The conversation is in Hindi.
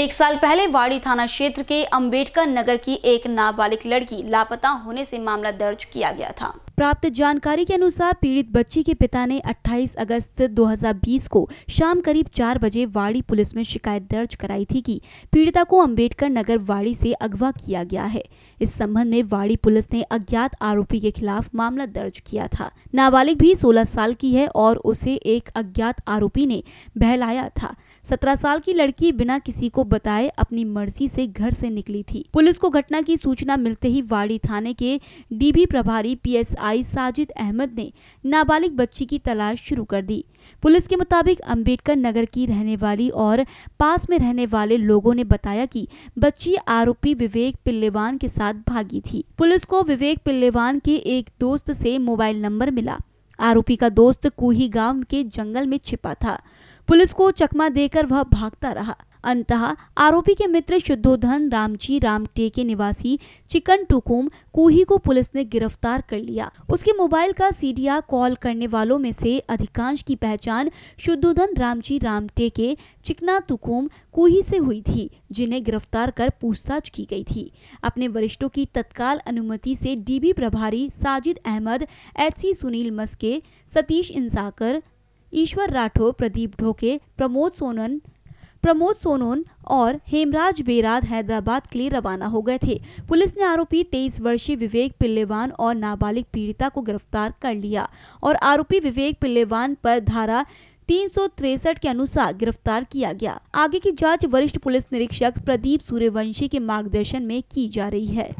एक साल पहले वाड़ी थाना क्षेत्र के अंबेडकर नगर की एक नाबालिग लड़की लापता होने से मामला दर्ज किया गया था प्राप्त जानकारी के अनुसार पीड़ित बच्ची के पिता ने 28 अगस्त 2020 को शाम करीब 4 बजे वाड़ी पुलिस में शिकायत दर्ज कराई थी कि पीड़िता को अंबेडकर नगर वाड़ी से अगवा किया गया है इस संबंध में वाड़ी पुलिस ने अज्ञात आरोपी के खिलाफ मामला दर्ज किया था नाबालिग भी 16 साल की है और उसे एक अज्ञात आरोपी ने बहलाया था सत्रह साल की लड़की बिना किसी को बताए अपनी मर्जी से घर से निकली थी पुलिस को घटना की सूचना मिलते ही वाड़ी थाने के डीबी प्रभारी पीएसआई साजिद अहमद ने नाबालिग बच्ची की तलाश शुरू कर दी पुलिस के मुताबिक अंबेडकर नगर की रहने वाली और पास में रहने वाले लोगों ने बताया कि बच्ची आरोपी विवेक पिल्लेवान के साथ भागी थी पुलिस को विवेक पिल्लेवान के एक दोस्त से मोबाइल नंबर मिला आरोपी का दोस्त कुही गांव के जंगल में छिपा था पुलिस को चकमा देकर वह भागता रहा अंतः आरोपी के मित्र शुद्धोधन रामची रामटे के निवासी चिकन टुकुम कोही को पुलिस ने गिरफ्तार कर लिया उसके मोबाइल का सीडिया कॉल करने वालों में से अधिकांश की पहचान शुद्धोधन रामची रामटे के चिकना तुकुम कोही से हुई थी जिन्हें गिरफ्तार कर पूछताछ की गई थी अपने वरिष्ठों की तत्काल अनुमति से डीबी प्रभारी साजिद अहमद एच सुनील मस्के सतीश इंसाकर ईश्वर राठौर प्रदीप ढोके प्रमोद सोनन प्रमोद सोनोन और हेमराज बेराद हैदराबाद के लिए रवाना हो गए थे पुलिस ने आरोपी 23 वर्षीय विवेक पिल्लेवान और नाबालिग पीड़िता को गिरफ्तार कर लिया और आरोपी विवेक पिल्लेवान पर धारा तीन के अनुसार गिरफ्तार किया गया आगे की जांच वरिष्ठ पुलिस निरीक्षक प्रदीप सूर्यवंशी के मार्गदर्शन में की जा रही है